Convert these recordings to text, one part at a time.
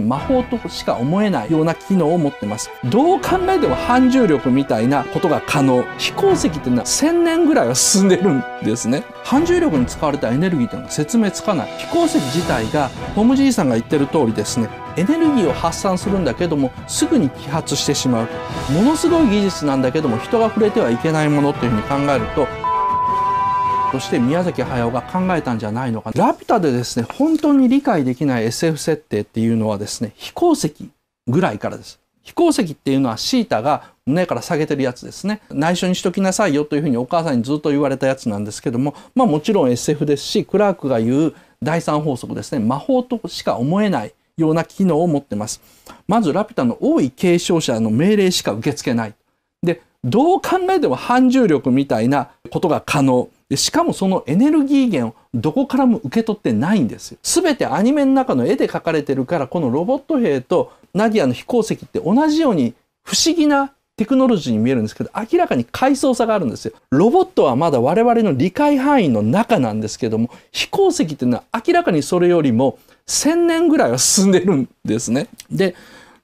魔法としか思えないような機能を持ってます。どう考えても反重力みたいなことが可能。飛行石っていうのは1000年ぐらいは進んでるんですね。反重力に使われたエネルギーというのは説明つかない。飛行石自体が、トムじいさんが言ってる通りですね、エネルギーを発散するんだけども、すぐに揮発してしまう。ものすごい技術なんだけども、人が触れてはいけないものというふうに考えると、として宮崎駿が考えたんじゃないのか。ラピュタでですね、本当に理解できない SF 設定っていうのはですね、飛行石ぐらいからです。飛行石っていうのはシータが胸から下げてるやつですね。内緒にしときなさいよというふうにお母さんにずっと言われたやつなんですけども、まあもちろん SF ですし、クラークが言う第3法則ですね、魔法としか思えないような機能を持ってます。まずラピュタの多い継承者の命令しか受け付けない。で、どう考えても反重力みたいなことが可能。でしかもそのエネルギー源をどこからも受け取ってないんですよ。全てアニメの中の絵で描かれてるからこのロボット兵とナディアの飛行石って同じように不思議なテクノロジーに見えるんですけど明らかに階層差があるんですよ。ロボットはまだ我々の理解範囲の中なんですけども飛行石っていうのは明らかにそれよりも1000年ぐらいは進んでるんですね。で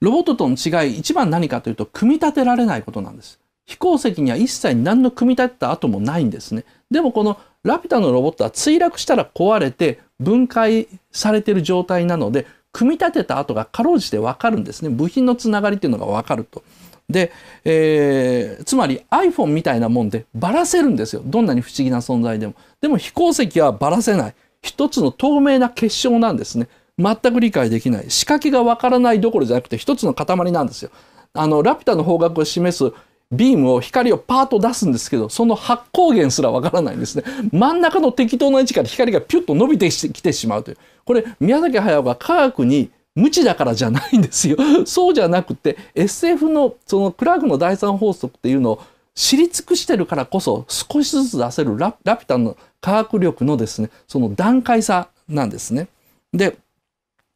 ロボットとの違い一番何かというと組み立てられないことなんです。飛行石には一切何の組み立てた跡もないんですね。でもこのラピュタのロボットは墜落したら壊れて分解されている状態なので組み立てた跡がかろうじて分かるんですね部品のつながりっていうのが分かると。で、えー、つまり iPhone みたいなもんでばらせるんですよどんなに不思議な存在でも。でも飛行石はばらせない一つの透明な結晶なんですね。全く理解できない仕掛けが分からないどころじゃなくて一つの塊なんですよ。あのラピュタの方角を示すビームを光をパーッと出すんですけどその発光源すらわからないんですね真ん中の適当な位置から光がピュッと伸びてきてしまうというこれ宮崎駿が科学に無知だからじゃないんですよ そうじゃなくて SF のそのクラークの第三法則っていうのを知り尽くしてるからこそ少しずつ出せるラピュタの科学力のですねその段階さなんですね。で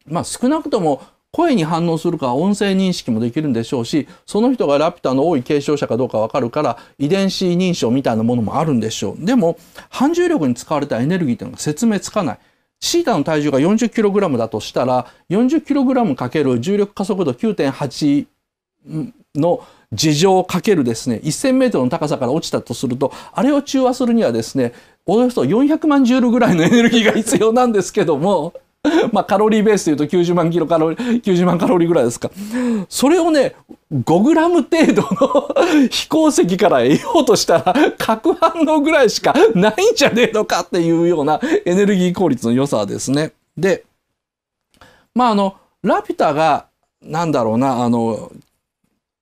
まあ少なくとも声に反応するか音声認識もできるんでしょうし、その人がラピュタの多い継承者かどうかわかるから、遺伝子認証みたいなものもあるんでしょう。でも、反重力に使われたエネルギーというのが説明つかない。シータの体重が 40kg だとしたら、40kg× 重力加速度9.8の事情をかけるですね、1000メートルの高さから落ちたとすると、あれを中和するにはですね、およそ400万ジュールぐらいのエネルギーが必要なんですけども、まあカロリーベースで言うと90万キロカロリー、90万カロリーぐらいですか。それをね、5グラム程度の 飛行石から得ようとしたら、核反応ぐらいしかないんじゃねえのかっていうようなエネルギー効率の良さですね。で、まああの、ラピュタが、なんだろうな、あの、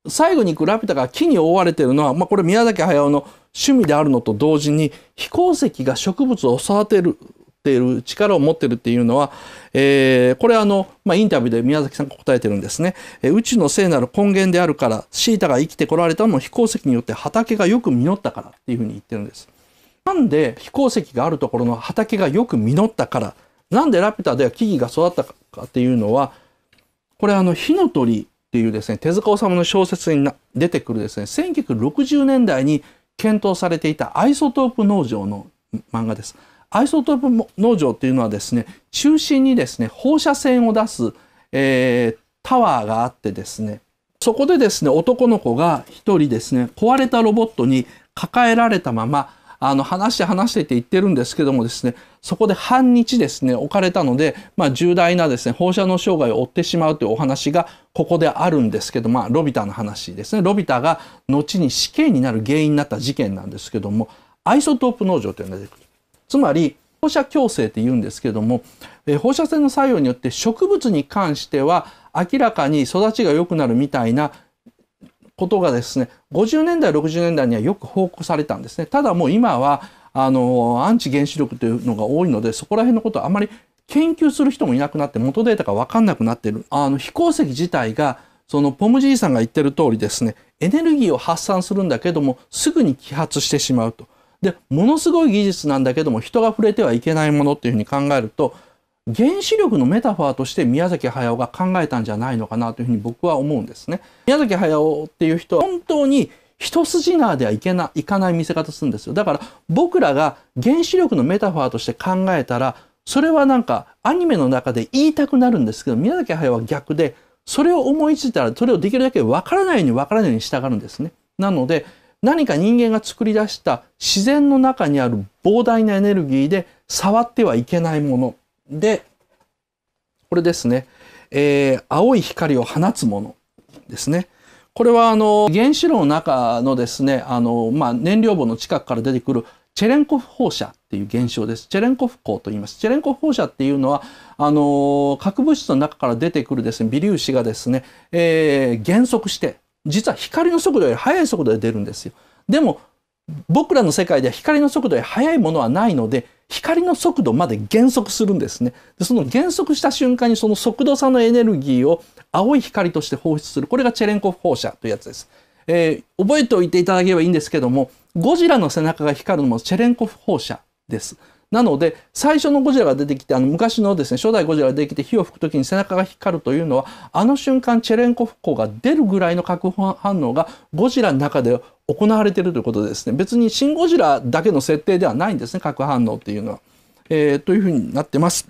最後に行くラピュタが木に覆われてるのは、まあこれ宮崎駿の趣味であるのと同時に飛行石が植物を育てるている、力を持っているっていうのは、えー、これあの、まあ、インタビューで宮崎さんが答えてるんですね。え宇宙の聖なる根源であるから、シータが生きてこられたのも飛行石によって畑がよく実ったからっていうふうに言ってるんです。なんで飛行石があるところの畑がよく実ったから、なんでラピュタでは木々が育ったかっていうのは、これあの、火の鳥っていうですね、手塚治虫の小説に出てくるですね、1960年代に検討されていたアイソトープ農場の漫画です。アイソトープ農場っていうのはですね、中心にですね、放射線を出す、えー、タワーがあってですね、そこでですね、男の子が一人ですね、壊れたロボットに抱えられたまま、あの、話して話してって言ってるんですけどもですね、そこで半日ですね、置かれたので、まあ、重大なですね、放射能障害を負ってしまうというお話がここであるんですけど、まあ、ロビタの話ですね。ロビタが後に死刑になる原因になった事件なんですけども、アイソトープ農場というのはつまり放射矯正って言うんですけども、え放射線の作用によって植物に関しては明らかに育ちが良くなるみたいなことがですね50年代60年代にはよく報告されたんですねただもう今はあのアンチ原子力というのが多いのでそこら辺のことはあまり研究する人もいなくなって元データが分かんなくなってるあの飛行石自体がそのポムじいさんが言ってる通りですねエネルギーを発散するんだけどもすぐに揮発してしまうと。でものすごい技術なんだけども人が触れてはいけないものっていうふうに考えると原子力のメタファーとして宮崎駿が考えたんじゃないのかなというふうに僕は思うんですね。宮崎駿っていう人は本当に一筋縄ではいけない、いかない見せ方するんですよ。だから僕らが原子力のメタファーとして考えたら、それはなんかアニメの中で言いたくなるんですけど、宮崎駿は逆で、それを思いついたら、それをできるだけわからないようにわからないようにしたがるんですね。なので、何か人間が作り出した自然の中にある膨大なエネルギーで触ってはいけないもの。で、これですね。えー、青い光を放つものですね。これはあの原子炉の中のですね、あの、まあ、燃料棒の近くから出てくるチェレンコフ放射っていう現象です。チェレンコフ光と言います。チェレンコフ放射っていうのは、あの、核物質の中から出てくるですね、微粒子がですね、えー、減速して、実は光の速度より速い速度で出るんですよ。でも僕らの世界では光の速度より速いものはないので光の速度まで減速するんですね。でその減速した瞬間にその速度差のエネルギーを青い光として放出する。これがチェレンコフ放射というやつです。えー、覚えておいていただければいいんですけども、ゴジラの背中が光るのもチェレンコフ放射です。なので、最初のゴジラが出てきて、あの昔のですね、初代ゴジラが出てきて火を吹くときに背中が光るというのは、あの瞬間チェレンコフ光が出るぐらいの核反応がゴジラの中で行われているということですね。別にシンゴジラだけの設定ではないんですね、核反応っていうのは。えー、というふうになってます。